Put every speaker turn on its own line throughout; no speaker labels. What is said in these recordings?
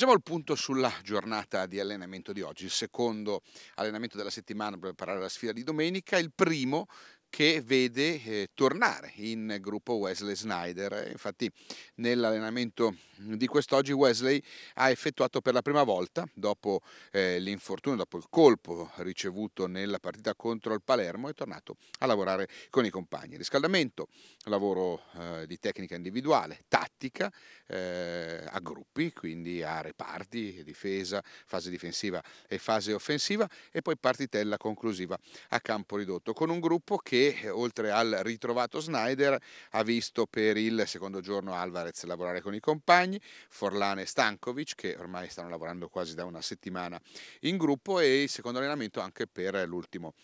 Facciamo il punto sulla giornata di allenamento di oggi, il secondo allenamento della settimana per preparare la sfida di domenica, il primo che vede eh, tornare in gruppo Wesley Snyder. Eh, infatti nell'allenamento di quest'oggi Wesley ha effettuato per la prima volta, dopo eh, l'infortunio, dopo il colpo ricevuto nella partita contro il Palermo, è tornato a lavorare con i compagni. Riscaldamento, lavoro eh, di tecnica individuale, tattica, eh, a gruppi, quindi a reparti, difesa, fase difensiva e fase offensiva e poi partitella conclusiva a campo ridotto con un gruppo che eh, oltre al ritrovato Snyder ha visto per il secondo giorno Alvarez lavorare con i compagni, Forlane e Stankovic che ormai stanno lavorando quasi da una settimana in gruppo e il secondo allenamento anche per l'ultimo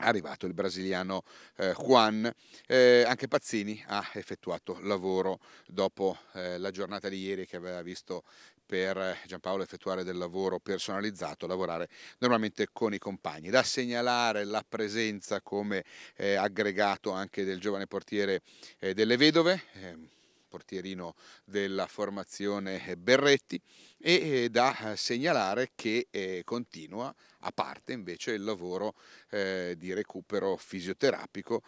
arrivato il brasiliano eh, Juan, eh, anche Pazzini ha effettuato lavoro dopo eh, la giornata di ieri che aveva visto per eh, Giampaolo effettuare del lavoro personalizzato, lavorare normalmente con i compagni. Da segnalare la presenza come eh, aggregato anche del giovane portiere eh, delle vedove, ehm, portierino della formazione Berretti e eh, da eh, segnalare che eh, continua a parte invece il lavoro di recupero fisioterapico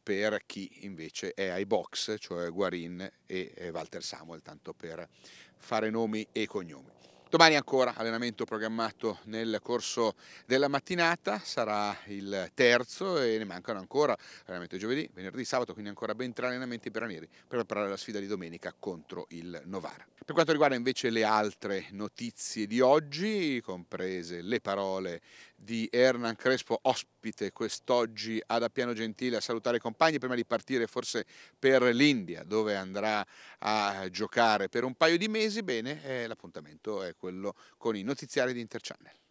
per chi invece è ai box, cioè Guarin e Walter Samuel, tanto per fare nomi e cognomi. Domani ancora allenamento programmato nel corso della mattinata, sarà il terzo e ne mancano ancora allenamento giovedì, venerdì, sabato, quindi ancora ben tre allenamenti per Ranieri per preparare la sfida di domenica contro il Novara. Per quanto riguarda invece le altre notizie di oggi, comprese le parole di Hernan Crespo, ospite quest'oggi ad Appiano Gentile a salutare i compagni prima di partire forse per l'India dove andrà a giocare per un paio di mesi. Bene, eh, l'appuntamento è quello con i notiziari di Interchannel.